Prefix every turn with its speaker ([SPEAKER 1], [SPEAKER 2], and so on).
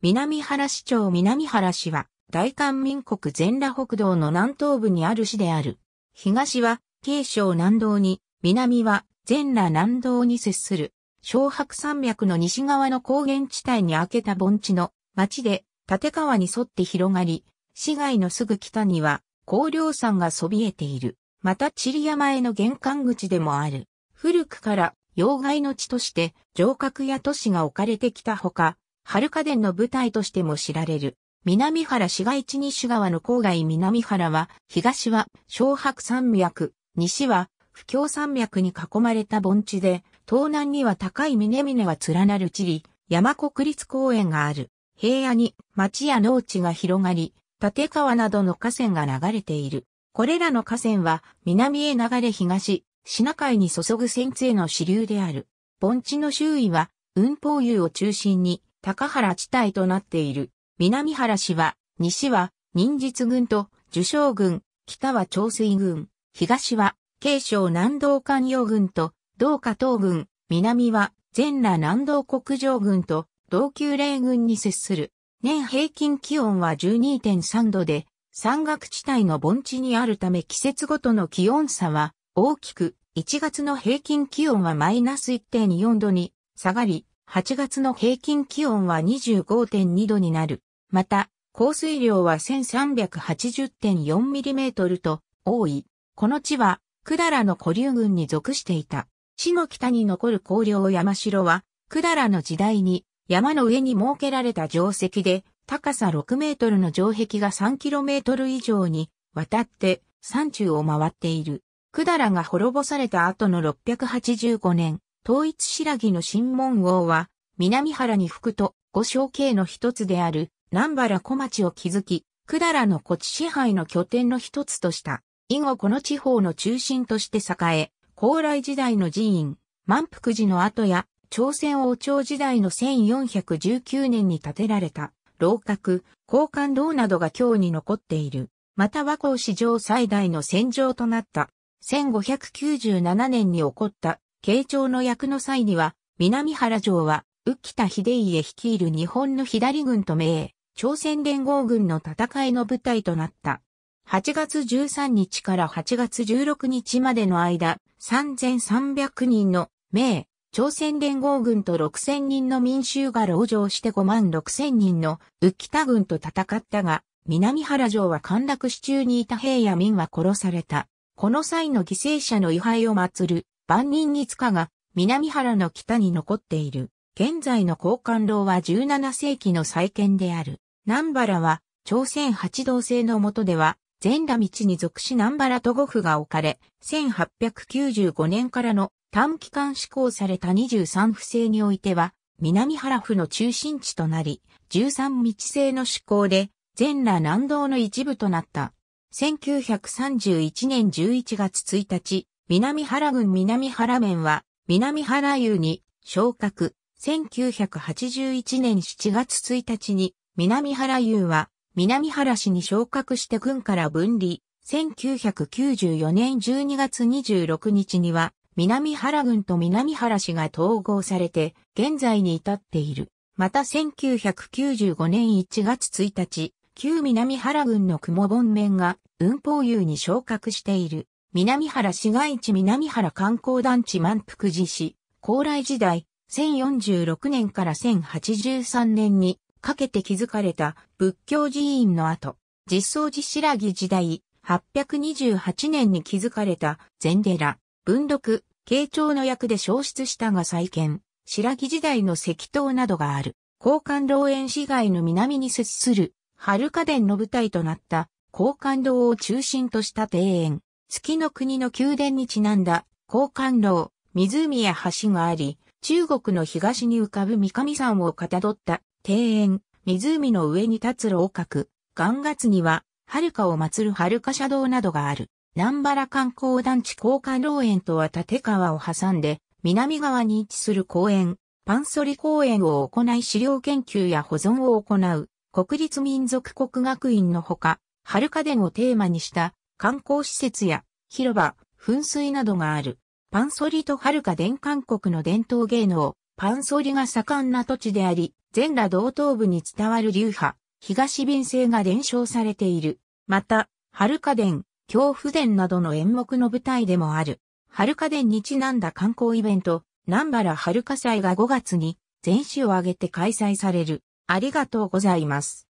[SPEAKER 1] 南原市長南原市は、大韓民国全羅北道の南東部にある市である。東は、京省南道に、南は、全羅南道に接する、小白山脈の西側の高原地帯に開けた盆地の町で、立川に沿って広がり、市街のすぐ北には、高梁山がそびえている。また、里山への玄関口でもある。古くから、要害の地として、城郭や都市が置かれてきたほか、春家電の舞台としても知られる。南原市街地西側の郊外南原は、東は小白山脈、西は不況山脈に囲まれた盆地で、東南には高い峰々が連なる地理、山国立公園がある。平野に町や農地が広がり、立川などの河川が流れている。これらの河川は南へ流れ東、シナ海に注ぐ戦津への支流である。盆地の周囲は、雲峰湯を中心に高原地帯となっている。南原市は、西は、忍術軍と、受賞軍、北は朝水軍、東は、慶省南道官用軍と、道下東軍、南は、全羅南道国上軍と、同級霊軍に接する。年平均気温は12.3度で、山岳地帯の盆地にあるため季節ごとの気温差は大きく、1月の平均気温はマイナス1.4度に下がり、8月の平均気温は25.2度になる。また、降水量は 1380.4mm と多い。この地は、百済の古流群に属していた。市の北に残る高陵山城は、百済の時代に山の上に設けられた城跡で、高さ6メートルの城壁が3キロメートル以上に渡って山中を回っている。百済が滅ぼされた後の685年、統一白木の新門王は、南原に吹くと、五小系の一つである、南原小町を築き、百済の古地支配の拠点の一つとした。以後この地方の中心として栄え、高麗時代の寺院、満腹寺の跡や、朝鮮王朝時代の1419年に建てられた、楼閣、交換楼などが今日に残っている。また和光史上最大の戦場となった。1597年に起こった慶長の役の際には、南原城は、浮田秀家率いる日本の左軍と名、朝鮮連合軍の戦いの舞台となった。8月13日から8月16日までの間、3300人の名、朝鮮連合軍と6000人の民衆が籠城して5万6000人の浮田軍と戦ったが、南原城は陥落し中にいた兵や民は殺された。この際の犠牲者の遺廃を祀る万人に塚が南原の北に残っている。現在の交換楼は17世紀の再建である。南原は朝鮮八道制の下では全羅道に属し南原都護府が置かれ、1895年からの短期間施行された23府制においては、南原府の中心地となり、13道制の施行で、全羅南道の一部となった。1931年11月1日、南原郡南原面は、南原湯に、昇格、1981年7月1日に、南原湯は、南原市に昇格して郡から分離、1994年12月26日には、南原郡と南原市が統合されて、現在に至っている。また1995年1月1日、旧南原郡の雲本面が、雲宝湯に昇格している。南原市街地南原観光団地満腹寺市、高麗時代、1046年から1083年にかけて築かれた仏教寺院の後、実相寺白木時代、828年に築かれた禅寺、文禄、慶長の役で消失したが再建、白木時代の石塔などがある、高官老園市街の南に接する、春家殿の舞台となった、高官堂を中心とした庭園。月の国の宮殿にちなんだ、交換楼、湖や橋があり、中国の東に浮かぶ三上山をかたどった庭園、湖の上に立つ楼閣、元月には、遥かを祀る遥か車道などがある。南原観光団地交換楼園とは立川を挟んで、南側に位置する公園、パンソリ公園を行い資料研究や保存を行う、国立民族国学院のほか、遥か殿をテーマにした観光施設や広場、噴水などがある。パンソリとはるか伝韓国の伝統芸能、パンソリが盛んな土地であり、全羅道東部に伝わる流派、東便性が伝承されている。また、はるか伝、恐怖伝などの演目の舞台でもある。はるか伝にちなんだ観光イベント、南原はるか祭が5月に、全市を挙げて開催される。ありがとうございます。